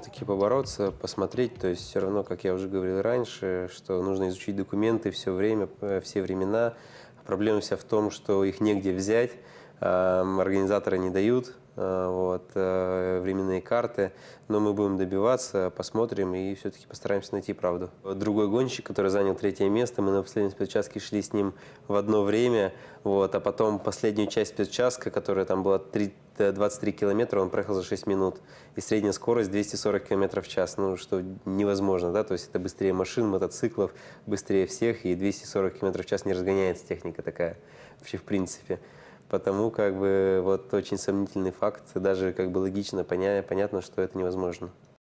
все-таки побороться, посмотреть. То есть все равно, как я уже говорил раньше, что нужно изучить документы все время, э, все времена. Проблема вся в том, что их негде взять, а, организаторы не дают. А, вот. Э, красные карты, но мы будем добиваться, посмотрим и все-таки постараемся найти правду. Другой гонщик, который занял третье место, мы на последнем спецчастке шли с ним в одно время, вот, а потом последнюю часть спецчастка, которая там была 3, 23 э, километра, он проехал за 6 минут. И средняя скорость 240 километров в час, ну что невозможно, да, то есть это быстрее машин, мотоциклов, быстрее всех, и 240 километров в час не разгоняется техника такая вообще в принципе. Потому как бы вот очень сомнительный факт, даже как бы логично поня понятно, что это невозможно.